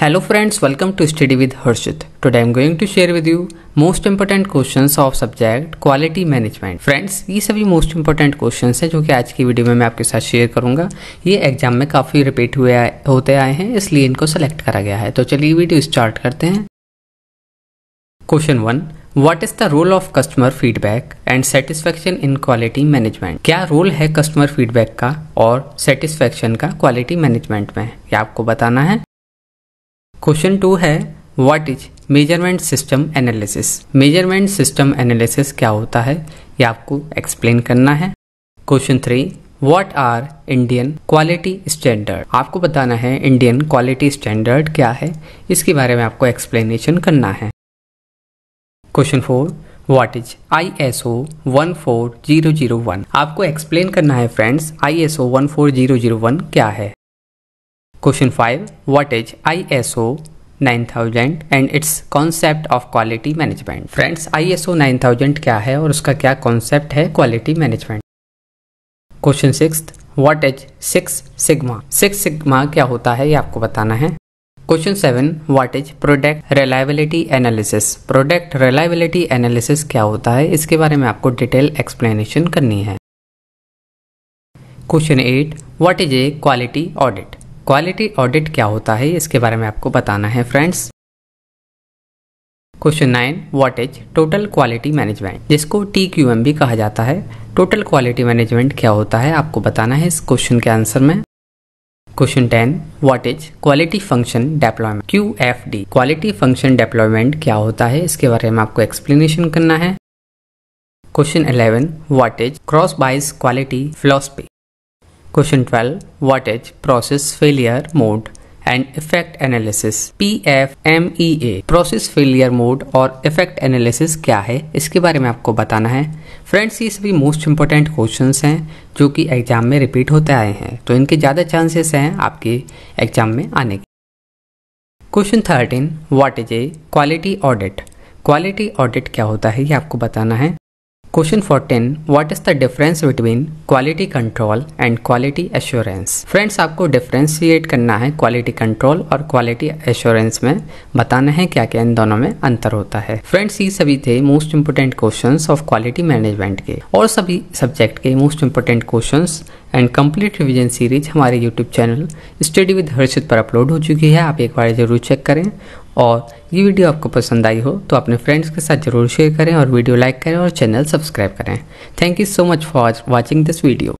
hello friends welcome to study with Harshit today I am going to share with you most important question of subject quality management friends ये सभी most important question हैं जो कि आज की video में मैं आपके साथ शेयर करूंगा ये एग्जाम में काफ़ी रिपीट हुए होते आए हैं इसलिए इनको सेलेक्ट करा गया है तो चलिए वीडियो स्टार्ट करते हैं question one what is the role of customer feedback and satisfaction in quality management क्या रोल है कस्टमर फीडबैक का और सेटिस्फेक्शन का क्वालिटी मैनेजमेंट में ये आपको बताना है क्वेश्चन टू है what is measurement system analysis measurement system analysis क्या होता है ये आपको एक्सप्लेन करना है question three what are Indian quality standard आपको बताना है इंडियन क्वालिटी स्टैंडर्ड क्या है इसके बारे में आपको एक्सप्लेनेशन करना है question four what is I S O one four zero zero one आपको एक्सप्लेन करना है friends I S O one four zero zero one क्या है question five what is ISO 9000 and it's concept of quality management friends ISO 9000 क्या है और उसका क्या कॉन्सेप्ट है quality management question six what is six sigma six sigma क्या होता है ये आपको बताना है question seven what is product reliability analysis product reliability analysis क्या होता है इसके बारे में आपको डिटेल एक्सप्लेनेशन करनी है question eight what is a quality audit quality audit क्या होता है इसके बारे में आपको बताना है friends question nine what is total quality management जिसको टी क्यू एम भी कहा जाता है टोटल क्वालिटी मैनेजमेंट क्या होता है आपको बताना है इस क्वेश्चन के आंसर में question ten what is quality function deployment Q F D quality function deployment क्या होता है इसके बारे में आपको एक्सप्लेनेशन करना है question eleven what is Crosby's quality philosophy Question 12 Wattage Process Failure Mode and Effect Analysis PFMEA Process Failure Mode और Effect Analysis क्या है इसके बारे में आपको बताना है फ्रेंड्स ये सभी मोस्ट इंपॉर्टेंट क्वेश्चन हैं जो कि एग्ज़ाम में रिपीट होते आए हैं तो इनके ज़्यादा चांसेस हैं आपके एग्ज़ाम में आने के question thirteen what is a quality audit quality audit क्या होता है ये आपको बताना है question for 10 What is the difference between quality control and quality friends आपको डिफ्रेंशिएट करना है क्वालिटी कंट्रोल और क्वालिटी एश्योरेंस में बताना है क्या क्या इन दोनों में अंतर होता है फ्रेंड्स ये सभी थे most important question of quality management के और सभी सब्जेक्ट के most important question and complete revision series हमारे YouTube channel study with Harshit पर अपलोड हो चुकी है आप एक बार जरूर चेक करें और ये वीडियो आपको पसंद आई हो तो अपने फ्रेंड्स के साथ जरूर शेयर करें और वीडियो लाइक करें और चैनल सब्सक्राइब करें thank you so much for watching this video